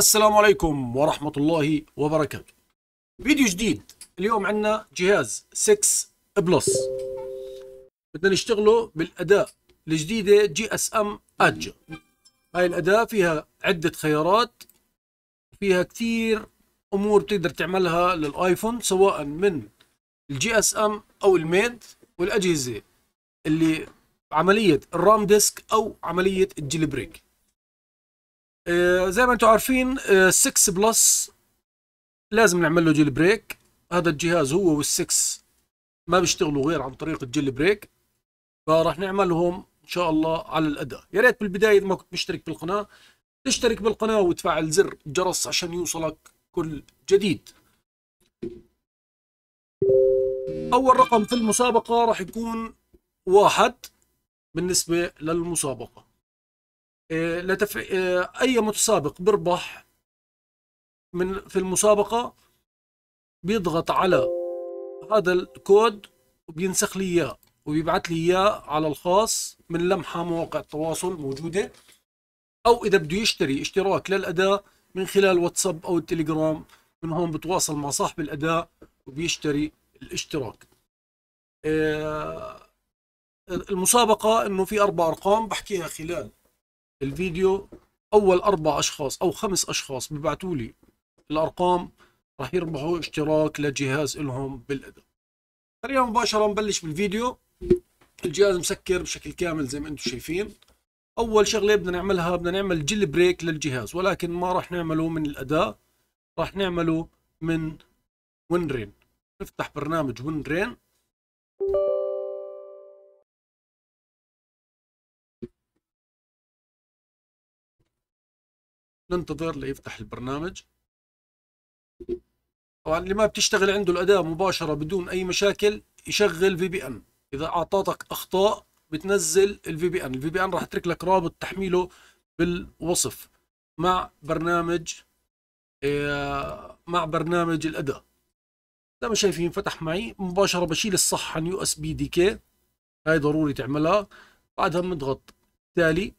السلام عليكم ورحمة الله وبركاته فيديو جديد اليوم عندنا جهاز 6 بلس بدنا نشتغله بالأداة الجديدة جي اس ام ادجا هاي الأداة فيها عدة خيارات فيها كثير أمور بتقدر تعملها للآيفون سواء من الجي اس ام أو الميد والأجهزة اللي عملية الرام ديسك أو عملية الجيلي بريك آه، زي ما انتم عارفين 6 آه، بلس لازم نعمل له جيل بريك هذا الجهاز هو وال6 ما بيشتغلوا غير عن طريق الجيل بريك فراح نعملهم ان شاء الله على الاداء يا ريت بالبدايه اذا ما كنت مشترك بالقناه تشترك بالقناه وتفعل زر الجرس عشان يوصلك كل جديد اول رقم في المسابقه راح يكون واحد بالنسبه للمسابقه آه، لتف... آه، اي متسابق بربح من في المسابقه بيضغط على هذا الكود وبينسخ لي اياه وبيبعث لي اياه على الخاص من لمحه مواقع التواصل موجوده او اذا بده يشتري اشتراك للاداه من خلال واتساب او التليجرام من هون بتواصل مع صاحب الاداه وبيشتري الاشتراك آه، المسابقه انه في اربع ارقام بحكيها خلال الفيديو اول اربع اشخاص او خمس اشخاص ببعثوا لي الارقام راح يربحوا اشتراك لجهاز لهم بالاداء خلينا مباشره نبلش بالفيديو الجهاز مسكر بشكل كامل زي ما انتم شايفين اول شغله بدنا نعملها بدنا نعمل جيل بريك للجهاز ولكن ما راح نعمله من الاداء راح نعمله من رين نفتح برنامج رين ننتظر ليفتح البرنامج طبعا اللي ما بتشتغل عنده الأداة مباشرة بدون أي مشاكل يشغل في بي ان إذا أعطاتك أخطاء بتنزل الفي بي ان الفي بي ان راح أترك لك رابط تحميله بالوصف مع برنامج آه، مع برنامج الأداة زي ما شايفين فتح معي مباشرة بشيل الصح عن يو اس بي دي كي هاي ضروري تعملها بعدها بنضغط تالي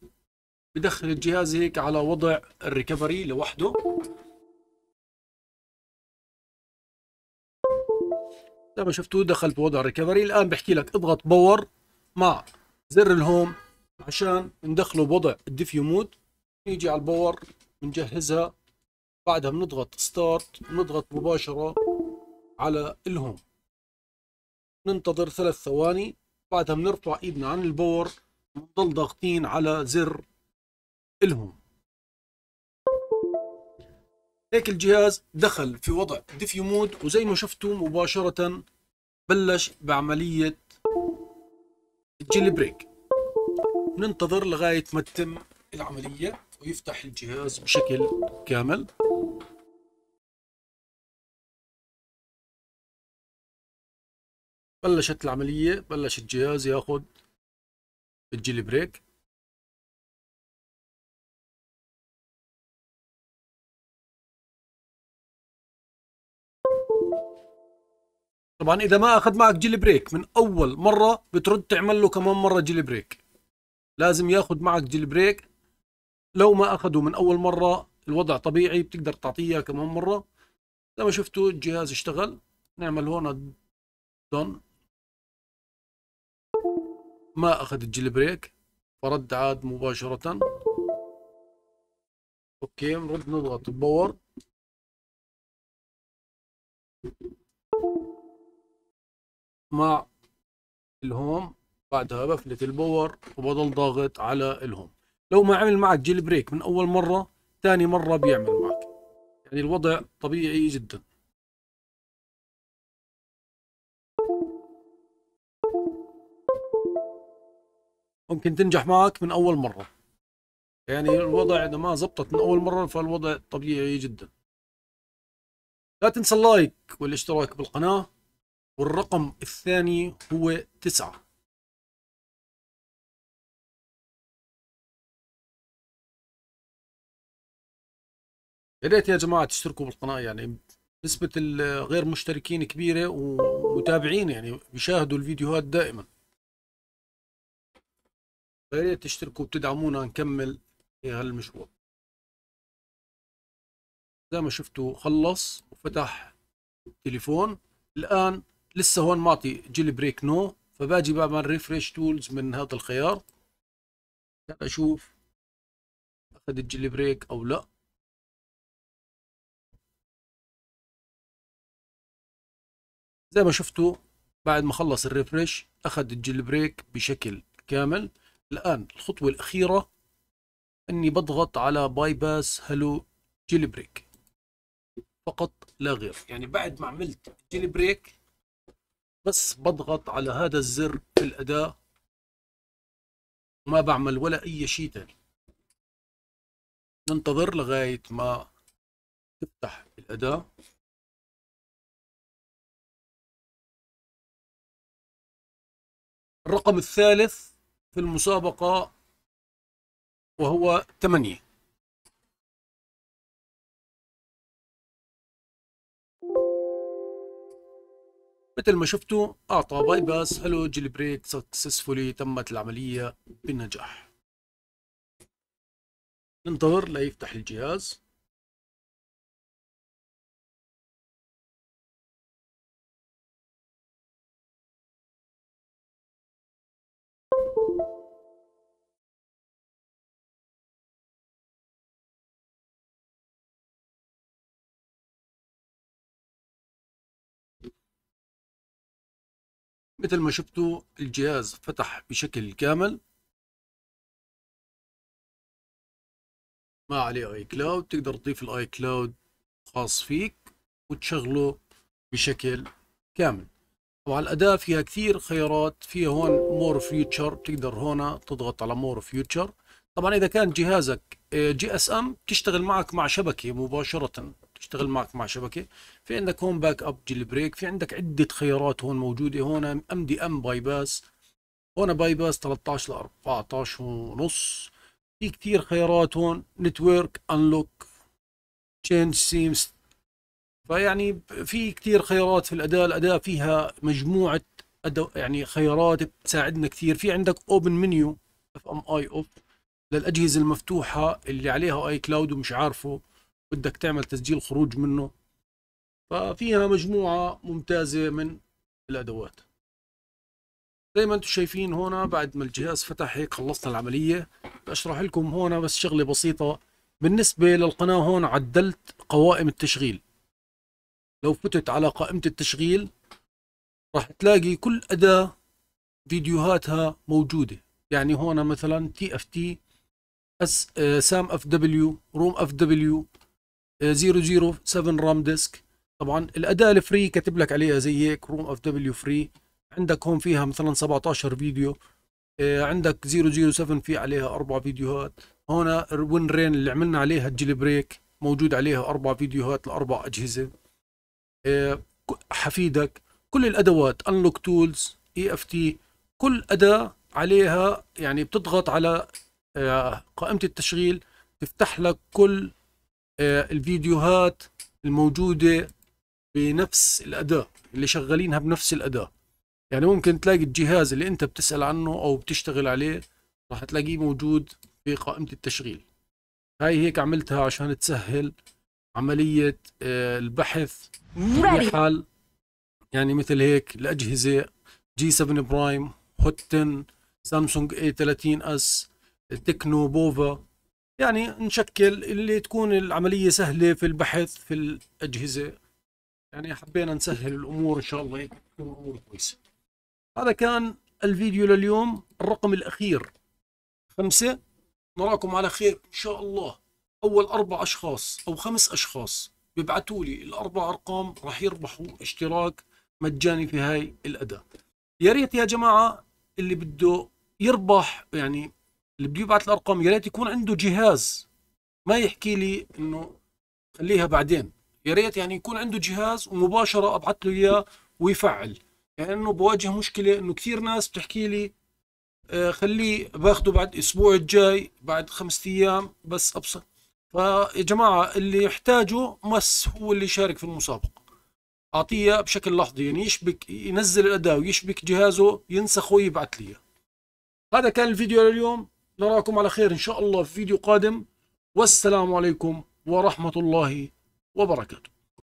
بدخل الجهاز هيك على وضع الريكفري لوحده زي ما شفتوا دخل بوضع الريكفري الان بحكي لك اضغط باور مع زر الهوم عشان ندخله بوضع الديفيو مود نيجي على الباور بنجهزها بعدها بنضغط ستارت بنضغط مباشرة على الهوم ننتظر ثلاث ثواني بعدها بنرفع ايدنا عن الباور ونضل ضاغطين على زر إلهم هيك الجهاز دخل في وضع ديفيو مود وزي ما شفتوا مباشرة بلش بعملية الجيل بريك ننتظر لغاية ما تتم العملية ويفتح الجهاز بشكل كامل بلشت العملية بلش الجهاز ياخد الجيل بريك طبعا اذا ما اخذ معك جيل بريك من اول مره بترد تعمل له كمان مره جيل بريك لازم ياخذ معك جيل بريك لو ما اخذه من اول مره الوضع طبيعي بتقدر تعطيه كمان مره زي ما شفتوا الجهاز اشتغل نعمل هون دون ما اخذ الجيل بريك فرد عاد مباشره اوكي نرد نضغط باور مع الهوم بعدها بفلت الباور وبضل ضاغط على الهوم لو ما عمل معك جيل بريك من اول مره ثاني مره بيعمل معك يعني الوضع طبيعي جدا ممكن تنجح معك من اول مره يعني الوضع اذا ما زبطت من اول مره فالوضع طبيعي جدا لا تنسى اللايك والاشتراك بالقناه والرقم الثاني هو تسعة يا ريت يا جماعة تشتركوا بالقناة يعني نسبة الغير مشتركين كبيرة ومتابعين يعني بيشاهدوا الفيديوهات دائما يا ريت تشتركوا وتدعمونا نكمل في هالمشوار زي ما شفتوا خلص وفتح التليفون الآن لسه هون معطي جيل بريك نو فباجي بعمل ريفرش تولز من هذا الخيار اشوف اخذ الجيل بريك او لا زي ما شفتوا بعد ما خلص الريفرش اخذ الجيل بريك بشكل كامل الان الخطوه الاخيره اني بضغط على باي باس هلو جيل بريك فقط لا غير يعني بعد ما عملت جيل بريك بس بضغط على هذا الزر في الأداة وما بعمل ولا أي شيء تاني ننتظر لغاية ما تفتح الأداة الرقم الثالث في المسابقة وهو 8 مثل ما شفتوا اعطى باي باس حلو جيل بريك سكسسفولي تمت العمليه بنجاح ننتظر ليفتح الجهاز مثل ما شفتوا الجهاز فتح بشكل كامل ما عليه اي كلاود تقدر تضيف الاي كلاود خاص فيك وتشغله بشكل كامل طبعا الاداة فيها كثير خيارات فيها هون مور فيوتشر تقدر هون تضغط على مور فيوتشر طبعا اذا كان جهازك آه، جي اس ام تشتغل معك مع شبكة مباشرة تشتغل معك مع شبكه في عندك هون باك اب جيل بريك في عندك عده خيارات هون موجوده هون ام دي ام باي باس هون باي باس 13 ل 14 ونص في كثير خيارات هون نتورك انلوك تشينج سيمز فيعني في كثير خيارات في الاداه الاداه فيها مجموعه أدو يعني خيارات بتساعدنا كثير في عندك اوبن منيو اف ام اي اوف للاجهزه المفتوحه اللي عليها اي كلاود ومش عارفه بدك تعمل تسجيل خروج منه ففيها مجموعة ممتازة من الأدوات زي ما انتم شايفين هنا بعد ما الجهاز فتح هيك خلصنا العملية بشرح لكم هنا بس شغلة بسيطة بالنسبة للقناة هون عدلت قوائم التشغيل لو فتت على قائمة التشغيل راح تلاقي كل أداة فيديوهاتها موجودة يعني هنا مثلا تي اف تي اس سام اف دبليو روم اف دبليو 007 آه، رام ديسك طبعا الاداء الفري كاتب لك عليها زي هيك روم اف دبليو فري عندك هون فيها مثلا 17 فيديو آه، عندك 007 في عليها اربع فيديوهات هون وين رين اللي عملنا عليها الجيل بريك موجود عليها اربع فيديوهات لاربع اجهزه آه، حفيدك كل الادوات انلوك تولز اي اف تي كل اداه عليها يعني بتضغط على قائمه التشغيل تفتح لك كل آه، الفيديوهات الموجودة بنفس الأداة اللي شغالينها بنفس الأداة يعني ممكن تلاقي الجهاز اللي أنت بتسأل عنه أو بتشتغل عليه راح تلاقيه موجود في قائمة التشغيل هاي هيك عملتها عشان تسهل عملية آه، البحث في حال يعني مثل هيك الأجهزة جي 7 برايم هوت 10 سامسونج A30 اس تكنو بوفا يعني نشكل اللي تكون العملية سهلة في البحث في الأجهزة يعني حبينا نسهل الأمور إن شاء الله تكون الأمور كويسة هذا كان الفيديو لليوم الرقم الأخير خمسة نراكم على خير إن شاء الله أول أربع أشخاص أو خمس أشخاص بيبعتوا لي الأربع أرقام راح يربحوا اشتراك مجاني في هاي الأداة يا ريت يا جماعة اللي بده يربح يعني اللي بده يبعث الارقام يا ريت يكون عنده جهاز ما يحكي لي انه خليها بعدين يا ريت يعني يكون عنده جهاز ومباشره ابعث له اياه ويفعل يعني انه بواجه مشكله انه كثير ناس بتحكي لي آه، خليه باخده بعد الاسبوع الجاي بعد خمسة ايام بس ابسط فيا جماعه اللي يحتاجه مس هو اللي يشارك في المسابقه اعطيه بشكل لحظي يعني يشبك ينزل الاداه ويشبك جهازه ينسخه ويبعث لي هذا كان الفيديو لليوم نراكم على خير إن شاء الله في فيديو قادم والسلام عليكم ورحمة الله وبركاته